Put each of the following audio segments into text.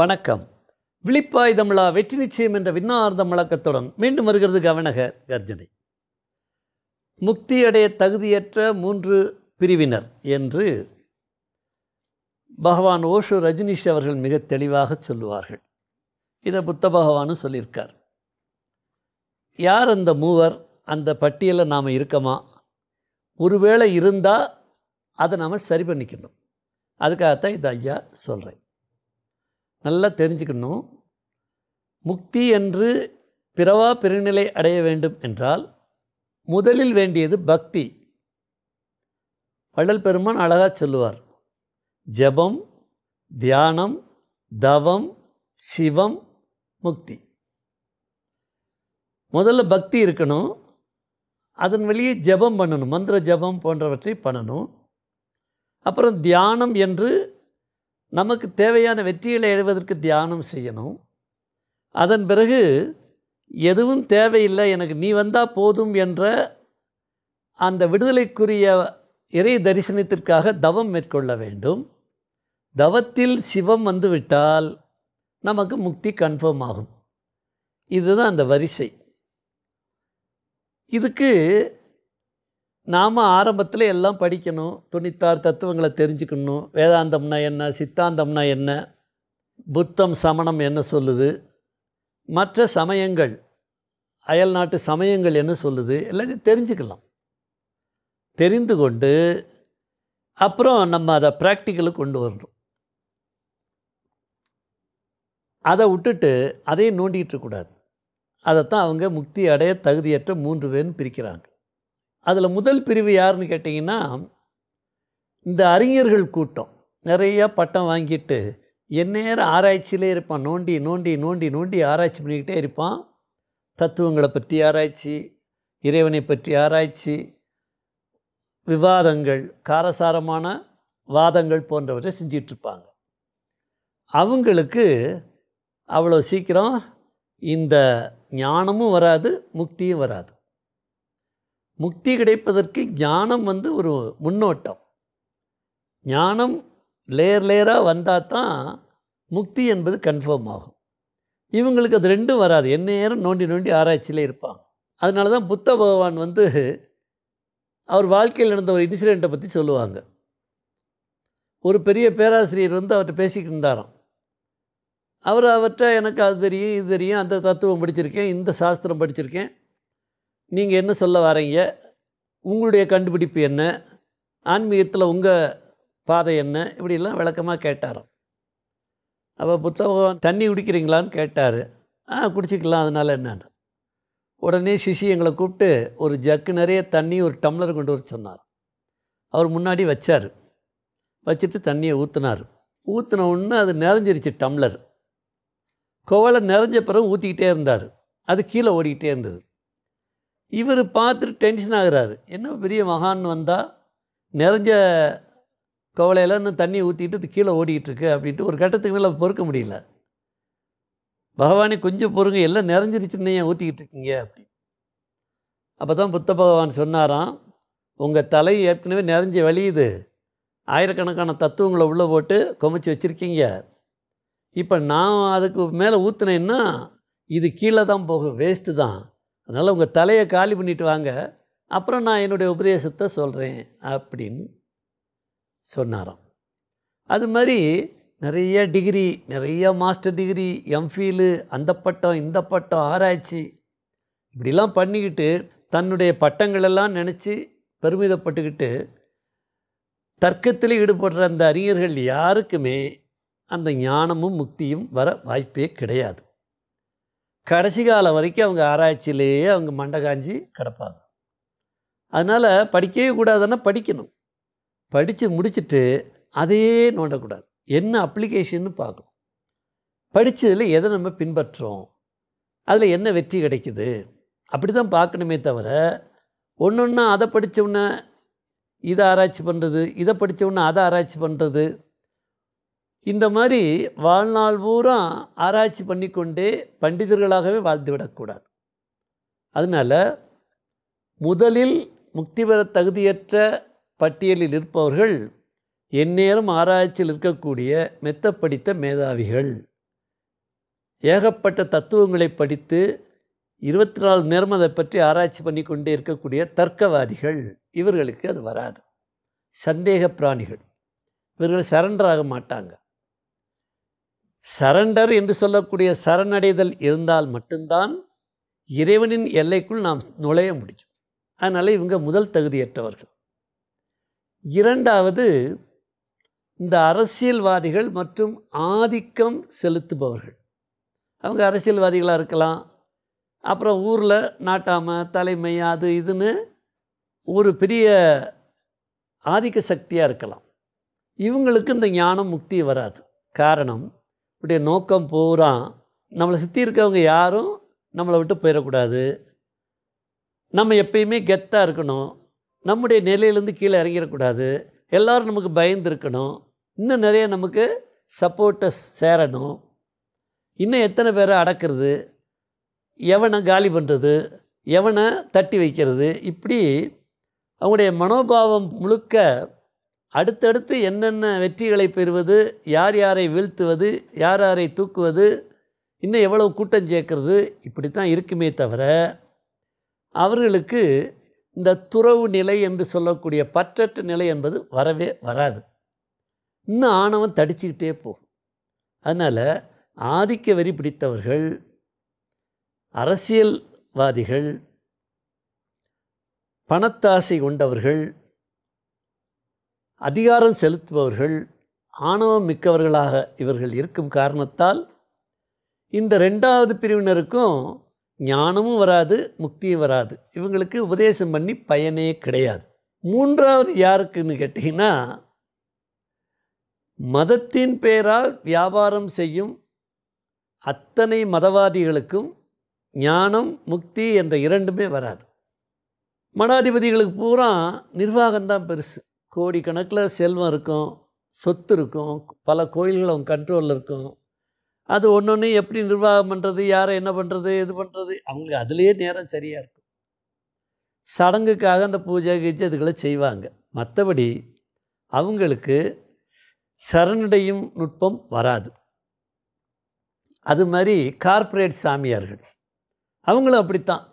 வணக்கம் விழிப்பாய் தமிழா வெற்றி நிச்சயம் என்ற விண்ணார்ந்த முழக்கத்துடன் மீண்டும் வருகிறது கவனக கர்ஜனை முக்தியடைய தகுதியற்ற மூன்று பிரிவினர் என்று பகவான் ஓஷு ரஜினிஷ் அவர்கள் மிக தெளிவாக சொல்லுவார்கள் இதை புத்த பகவானும் சொல்லியிருக்கார் யார் அந்த மூவர் அந்த பட்டியலில் நாம் இருக்கோமா ஒருவேளை இருந்தால் அதை நாம் சரி பண்ணிக்கணும் அதுக்காகத்தான் இது ஐயா சொல்கிறேன் நல்லா தெரிஞ்சுக்கணும் முக்தி என்று பிறவா பெருநிலை அடைய வேண்டும் என்றால் முதலில் வேண்டியது பக்தி வள்ளல் பெருமான் அழகாக சொல்லுவார் ஜபம் தியானம் தவம் சிவம் முக்தி முதல்ல பக்தி இருக்கணும் அதன் வழியே ஜபம் பண்ணணும் மந்திர ஜபம் போன்றவற்றை பண்ணணும் அப்புறம் தியானம் என்று நமக்கு தேவையான வெற்றிகளை எழுவதற்கு தியானம் செய்யணும் அதன் பிறகு எதுவும் தேவையில்லை எனக்கு நீ வந்தால் போதும் என்ற அந்த விடுதலைக்குரிய இறை தரிசனத்திற்காக தவம் மேற்கொள்ள வேண்டும் தவத்தில் சிவம் வந்துவிட்டால் நமக்கு முக்தி கன்ஃபார்ம் ஆகும் இதுதான் அந்த வரிசை இதுக்கு நாம் ஆரம்பத்தில் எல்லாம் படிக்கணும் துணித்தார் தத்துவங்களை தெரிஞ்சுக்கணும் வேதாந்தம்னா என்ன சித்தாந்தம்னா என்ன புத்தம் சமணம் என்ன சொல்லுது மற்ற சமயங்கள் அயல் நாட்டு சமயங்கள் என்ன சொல்லுது எல்லாத்தையும் தெரிஞ்சுக்கலாம் தெரிந்து கொண்டு அப்புறம் நம்ம அதை ப்ராக்டிக்கலுக்கு கொண்டு வரணும் அதை விட்டுட்டு அதையும் நோண்டிகிட்டு கூடாது அதைத்தான் அவங்க முக்தி அடைய தகுதியற்ற மூன்று பேர் பிரிக்கிறாங்க அதில் முதல் பிரிவு யாருன்னு கேட்டிங்கன்னா இந்த அறிஞர்கள் கூட்டம் நிறையா பட்டம் வாங்கிட்டு எந்நேரம் ஆராய்ச்சியிலே இருப்பான் நோண்டி நோண்டி நோண்டி நோண்டி ஆராய்ச்சி பண்ணிக்கிட்டே இருப்பான் தத்துவங்களை பற்றி ஆராய்ச்சி இறைவனை பற்றி ஆராய்ச்சி விவாதங்கள் காரசாரமான வாதங்கள் போன்றவற்றை செஞ்சிட்ருப்பாங்க அவங்களுக்கு அவ்வளோ சீக்கிரம் இந்த ஞானமும் வராது முக்தியும் வராது முக்தி கிடைப்பதற்கு ஞானம் வந்து ஒரு முன்னோட்டம் ஞானம் லேயர் லேயராக வந்தால் தான் முக்தி என்பது கன்ஃபார்ம் ஆகும் இவங்களுக்கு அது ரெண்டும் வராது என்ன நேரம் நோண்டி நோண்டி ஆராய்ச்சியில் இருப்பாங்க அதனால தான் புத்த பகவான் வந்து அவர் வாழ்க்கையில் நடந்த ஒரு இன்சிடெண்ட்டை பற்றி சொல்லுவாங்க ஒரு பெரிய பேராசிரியர் வந்து அவர்கிட்ட பேசிக்கிட்டு இருந்தாராம் அவர் அவர்கிட்ட எனக்கு அது தெரியும் இது தெரியும் அந்த தத்துவம் படிச்சிருக்கேன் இந்த சாஸ்திரம் படிச்சிருக்கேன் நீங்கள் என்ன சொல்ல வரீங்க உங்களுடைய கண்டுபிடிப்பு என்ன ஆன்மீகத்தில் உங்கள் பாதை என்ன இப்படிலாம் விளக்கமாக கேட்டார் அப்போ புத்தகம் தண்ணி குடிக்கிறீங்களான்னு கேட்டார் ஆ குடிச்சிக்கலாம் அதனால் என்னன்னு உடனே சிஷி எங்களை கூப்பிட்டு ஒரு ஜக்கு நிறைய தண்ணி ஒரு டம்ளர் கொண்டு வர சொன்னார் அவர் முன்னாடி வச்சார் வச்சுட்டு தண்ணியை ஊற்றினார் ஊற்றின உடனே அது நிறைஞ்சிருச்சு டம்ளர் கோவலை நிறைஞ்ச பிறகு ஊற்றிக்கிட்டே இருந்தார் அது கீழே ஓடிக்கிட்டே இருந்தது இவர் பார்த்துட்டு டென்ஷன் ஆகுறாரு என்ன பெரிய மகான் வந்தால் நிறைஞ்ச கவலையில் இன்னும் தண்ணி ஊற்றிட்டு இது கீழே ஓடிக்கிட்டுருக்கு அப்படின்ட்டு ஒரு கட்டத்துக்கு மேலே பொறுக்க முடியல பகவானே கொஞ்சம் பொறுங்க எல்லாம் நிறைஞ்சிருச்சுன்னு ஏன் ஊற்றிக்கிட்டு இருக்கீங்க அப்படி அப்போ தான் புத்த பகவான் சொன்னாராம் உங்கள் தலை ஏற்கனவே நிறைஞ்ச வழியுது ஆயிரக்கணக்கான தத்துவங்களை உள்ளே போட்டு குமைச்சி வச்சுருக்கீங்க இப்போ நான் அதுக்கு மேலே ஊற்றுனேன்னா இது கீழே தான் போகும் வேஸ்ட்டு தான் அதனால் உங்கள் தலையை காலி பண்ணிட்டு வாங்க அப்புறம் நான் என்னுடைய உபதேசத்தை சொல்கிறேன் அப்படின்னு சொன்னாராம் அது மாதிரி நிறைய டிகிரி நிறைய மாஸ்டர் டிகிரி எம்ஃபீலு அந்த பட்டம் இந்த பட்டம் ஆராய்ச்சி இப்படிலாம் பண்ணிக்கிட்டு தன்னுடைய பட்டங்களெல்லாம் நினச்சி பெருமிதப்பட்டுக்கிட்டு தர்க்கத்தில் ஈடுபடுற அந்த அறிஞர்கள் யாருக்குமே அந்த ஞானமும் முக்தியும் வர வாய்ப்பே கிடையாது கடைசி காலம் வரைக்கும் அவங்க ஆராய்ச்சியிலேயே அவங்க மண்டை காஞ்சி கிடப்பாங்க அதனால் படிக்கவே கூடாதுன்னா படிக்கணும் படித்து முடிச்சுட்டு அதையே நோண்டக்கூடாது என்ன அப்ளிகேஷன்னு பார்க்கணும் படித்ததில் எதை நம்ம பின்பற்றுறோம் அதில் என்ன வெற்றி கிடைக்குது அப்படி தான் பார்க்கணுமே தவிர ஒன்று ஒன்றா அதை படித்தவுடனே இதை ஆராய்ச்சி பண்ணுறது இதை படித்தவுடனே அதை ஆராய்ச்சி பண்ணுறது இந்த மாதிரி வாழ்நாள் பூரா ஆராய்ச்சி பண்ணிக்கொண்டே பண்டிதர்களாகவே வாழ்ந்து விடக்கூடாது அதனால் முதலில் முக்தி பெற தகுதியற்ற பட்டியலில் இருப்பவர்கள் எந்நேரம் ஆராய்ச்சியில் இருக்கக்கூடிய மெத்த படித்த மேதாவிகள் ஏகப்பட்ட தத்துவங்களை படித்து இருபத்தி நாலு நேரம் அதை பற்றி ஆராய்ச்சி பண்ணி கொண்டே இருக்கக்கூடிய தர்க்கவாதிகள் இவர்களுக்கு அது வராது சந்தேக பிராணிகள் இவர்கள் சரண்டராக மாட்டாங்க சரண்டர் என்று சொல்லக்கூடிய சரணடைதல் இருந்தால் மட்டும்தான் இறைவனின் எல்லைக்குள் நாம் நுழைய முடியும் அதனால் இவங்க முதல் தகுதியற்றவர்கள் இரண்டாவது இந்த அரசியல்வாதிகள் மற்றும் ஆதிக்கம் செலுத்துபவர்கள் அவங்க அரசியல்வாதிகளாக இருக்கலாம் அப்புறம் ஊரில் நாட்டாமல் தலைமை அது இதுன்னு ஒரு பெரிய ஆதிக்க சக்தியாக இருக்கலாம் இவங்களுக்கு இந்த ஞானம் முக்தி வராது காரணம் உடைய நோக்கம் பூரா நம்மளை சுற்றி இருக்கவங்க யாரும் நம்மளை விட்டு போயிடக்கூடாது நம்ம எப்பயுமே கெத்தாக இருக்கணும் நம்முடைய நிலையிலேருந்து கீழே இறங்கிடக்கூடாது எல்லோரும் நமக்கு பயந்துருக்கணும் இன்னும் நிறைய நமக்கு சப்போர்ட்டஸ் சேரணும் இன்னும் எத்தனை பேரை அடக்கிறது எவனை காலி பண்ணுறது எவனை தட்டி வைக்கிறது இப்படி அவங்களுடைய மனோபாவம் முழுக்க அடுத்தடுத்து என்னென்ன வெற்றிகளை பெறுவது யார் யாரை வீழ்த்துவது யார் யாரை தூக்குவது இன்னும் எவ்வளவு கூட்டம் சேர்க்கறது இப்படி தான் இருக்குமே தவிர அவர்களுக்கு இந்த துறவு நிலை என்று சொல்லக்கூடிய பற்றற்ற நிலை என்பது வரவே வராது இன்னும் ஆணவம் தடிச்சுக்கிட்டே போகும் அதனால் ஆதிக்க வெறி பிடித்தவர்கள் அரசியல்வாதிகள் பணத்தாசை கொண்டவர்கள் அதிகாரம் செலுத்துபவர்கள் ஆணவம் மிக்கவர்களாக இவர்கள் இருக்கும் காரணத்தால் இந்த ரெண்டாவது பிரிவினருக்கும் ஞானமும் வராது முக்தியும் வராது இவங்களுக்கு உபதேசம் பண்ணி பயனே கிடையாது மூன்றாவது யாருக்குன்னு கேட்டிங்கன்னா மதத்தின் பெயரால் வியாபாரம் செய்யும் அத்தனை மதவாதிகளுக்கும் ஞானம் முக்தி என்ற இரண்டுமே வராது மடாதிபதிகளுக்கு பூரா நிர்வாகம்தான் பெருசு கோடிக்கணக்கில் செல்வம் இருக்கும் சொத்து இருக்கும் பல கோயில்கள் அவங்க கண்ட்ரோலில் இருக்கும் அது ஒன்று ஒன்று எப்படி நிர்வாகம் பண்ணுறது யாரை என்ன பண்ணுறது இது பண்ணுறது அவங்களுக்கு அதுலேயே நேரம் சரியாக இருக்கும் சடங்குக்காக அந்த பூஜை கீஜை இதுகளை செய்வாங்க மற்றபடி அவங்களுக்கு சரணடையும் நுட்பம் வராது அது மாதிரி கார்ப்பரேட் சாமியார்கள் அவங்களும் அப்படித்தான்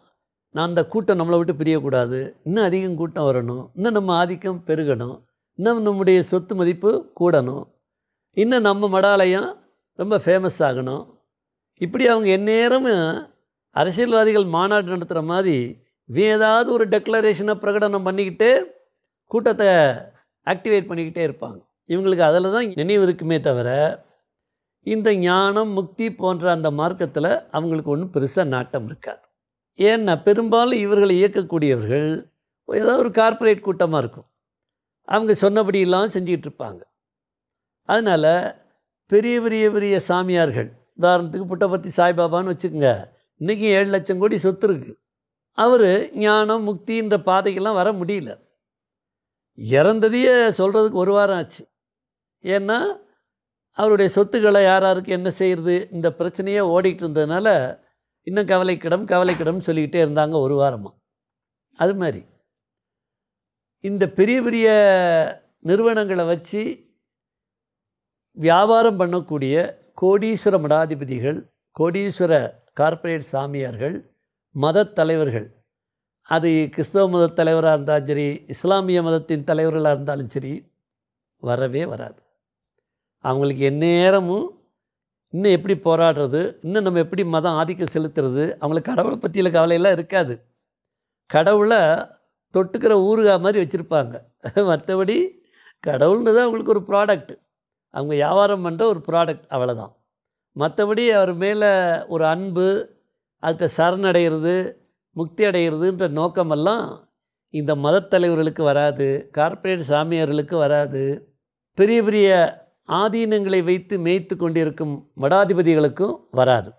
நான் அந்த கூட்டம் நம்மளை விட்டு பிரியக்கூடாது இன்னும் அதிகம் கூட்டம் வரணும் இன்னும் நம்ம ஆதிக்கம் பெருகணும் இன்னும் நம்முடைய சொத்து மதிப்பு கூடணும் இன்னும் நம்ம மடாலயம் ரொம்ப ஃபேமஸ் ஆகணும் இப்படி அவங்க எந்நேரமும் அரசியல்வாதிகள் மாநாடு நடத்துகிற மாதிரி ஏதாவது ஒரு டெக்ளரேஷனை பிரகடனம் பண்ணிக்கிட்டு கூட்டத்தை ஆக்டிவேட் பண்ணிக்கிட்டே இருப்பாங்க இவங்களுக்கு அதில் தான் நினைவு இருக்குமே தவிர இந்த ஞானம் முக்தி போன்ற அந்த மார்க்கத்தில் அவங்களுக்கு ஒன்றும் பெருசாக நாட்டம் இருக்காது ஏன்னா பெரும்பாலும் இவர்களை இயக்கக்கூடியவர்கள் ஏதாவது ஒரு கார்ப்பரேட் கூட்டமாக இருக்கும் அவங்க சொன்னபடியெல்லாம் செஞ்சிக்கிட்டு இருப்பாங்க அதனால் பெரிய பெரிய பெரிய சாமியார்கள் உதாரணத்துக்கு புட்டபர்த்தி சாய்பாபான்னு வச்சுக்கோங்க இன்றைக்கி ஏழு லட்சம் கோடி சொத்து இருக்குது அவர் ஞானம் முக்தின்ற பாதைக்கெல்லாம் வர முடியல இறந்ததையே சொல்கிறதுக்கு ஒரு வாரம் ஆச்சு ஏன்னா அவருடைய சொத்துக்களை யாராருக்கு என்ன செய்கிறது இந்த பிரச்சனையே ஓடிக்கிட்டு இருந்ததுனால இன்னும் கவலைக்கிடம் கவலைக்கிடம் சொல்லிக்கிட்டே இருந்தாங்க ஒரு வாரமாக அது மாதிரி இந்த பெரிய பெரிய நிறுவனங்களை வச்சு வியாபாரம் பண்ணக்கூடிய கோடீஸ்வர மடாதிபதிகள் கோடீஸ்வர கார்ப்பரேட் சாமியார்கள் மத தலைவர்கள் அது கிறிஸ்தவ மத தலைவராக இருந்தாலும் சரி இஸ்லாமிய மதத்தின் தலைவர்களாக இருந்தாலும் சரி வரவே வராது அவங்களுக்கு எந்நேரமும் இன்னும் எப்படி போராடுறது இன்னும் நம்ம எப்படி மதம் ஆதிக்கம் செலுத்துறது அவங்களுக்கு கடவுளை பற்றியில் கவலையெல்லாம் இருக்காது கடவுளை தொட்டுக்கிற ஊறுகா மாதிரி வச்சுருப்பாங்க மற்றபடி கடவுள்னு தான் அவங்களுக்கு ஒரு ப்ராடக்ட் அவங்க வியாபாரம் பண்ணுற ஒரு ப்ராடக்ட் அவ்வளோதான் மற்றபடி அவர் மேலே ஒரு அன்பு அதுக்கு சரணடைகிறது முக்தி அடைகிறதுன்ற நோக்கமெல்லாம் இந்த மதத்தலைவர்களுக்கு வராது கார்ப்பரேட் சாமியார்களுக்கு வராது பெரிய பெரிய ஆதீனங்களை வைத்து மேய்த்து கொண்டிருக்கும் மடாதிபதிகளுக்கும் வராது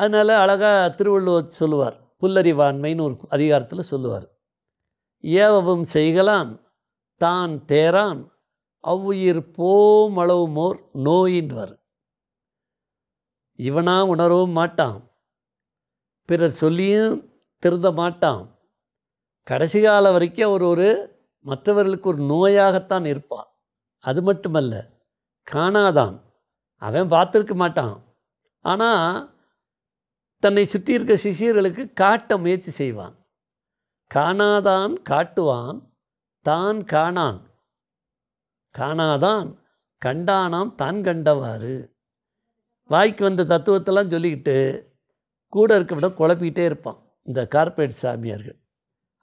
அதனால் அழகாக திருவள்ளுவர் சொல்லுவார் புல்லறிவாண்மைன்னு ஒரு அதிகாரத்தில் சொல்லுவார் ஏவவும் செய்கலான் தான் தேரான் அவ்வுயிர் போமளவுமோர் நோயின்வர் இவனா உணரவும் மாட்டான் பிறர் சொல்லியும் திருந்த மாட்டான் கடைசி காலம் வரைக்கும் அவர் ஒரு மற்றவர்களுக்கு ஒரு நோயாகத்தான் இருப்பான் அது மட்டுமல்ல காணாதான் அவன் பார்த்துருக்க மாட்டான் ஆனால் தன்னை சுற்றி இருக்க சிஷியர்களுக்கு காட்ட முயற்சி செய்வான் காணாதான் காட்டுவான் தான் காணான் காணாதான் கண்டானாம் தான் கண்டவாறு வாய்க்கு வந்த தத்துவத்தெல்லாம் சொல்லிக்கிட்டு கூட இருக்க விட குழப்பிக்கிட்டே இருப்பான் இந்த கார்பரேட் சாமியார்கள்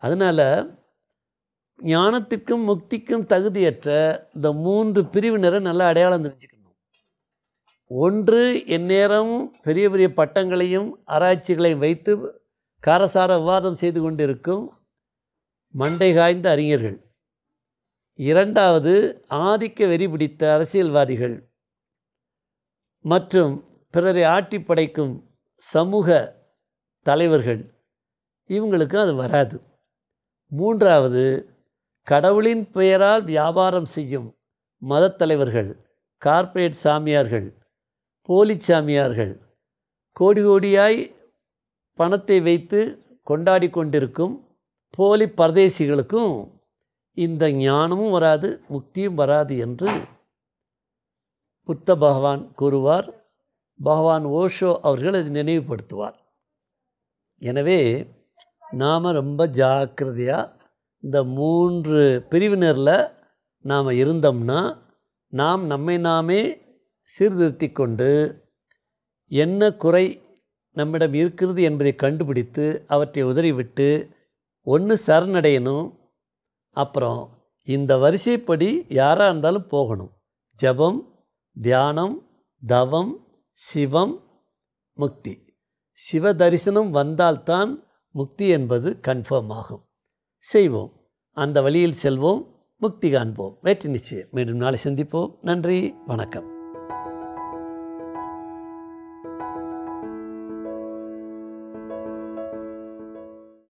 அதனால் ஞானத்திற்கும் முக்திக்கும் தகுதியற்ற இந்த மூன்று பிரிவினரை நல்லா அடையாளம் தெரிஞ்சுக்கணும் ஒன்று எந்நேரம் பெரிய பெரிய பட்டங்களையும் ஆராய்ச்சிகளையும் வைத்து காரசார விவாதம் செய்து கொண்டிருக்கும் மண்டை காய்ந்த அறிஞர்கள் இரண்டாவது ஆதிக்க வெறி பிடித்த அரசியல்வாதிகள் மற்றும் பிறரை ஆட்டி படைக்கும் சமூக தலைவர்கள் இவங்களுக்கும் அது வராது மூன்றாவது கடவுளின் பெயரால் வியாபாரம் செய்யும் மதத்தலைவர்கள் கார்ப்பரேட் சாமியார்கள் போலி சாமியார்கள் கோடி கோடியாய் பணத்தை வைத்து கொண்டாடி கொண்டிருக்கும் போலி பரதேசிகளுக்கும் இந்த ஞானமும் வராது முக்தியும் வராது என்று புத்த பகவான் கூறுவார் பகவான் ஓஷோ அவர்கள் அதை நினைவுபடுத்துவார் எனவே நாம் ரொம்ப ஜாக்கிரதையாக இந்த மூன்று பிரிவினரில் நாம் இருந்தோம்னா நாம் நம்மை நாமே சீர்திருத்தி கொண்டு என்ன குறை நம்மிடம் இருக்கிறது என்பதை கண்டுபிடித்து அவற்றை உதறிவிட்டு ஒன்று சரணடையணும் அப்புறம் இந்த வரிசைப்படி யாராக இருந்தாலும் போகணும் ஜபம் தியானம் தவம் சிவம் முக்தி சிவ தரிசனம் வந்தால்தான் முக்தி என்பது கன்ஃபார்ம் ஆகும் செய்வோம் அந்த வழியில் செல்வோம் முக்தி காண்போம் வேற்றி நிச்சயம் மீண்டும் நாளை சந்திப்போம் நன்றி வணக்கம்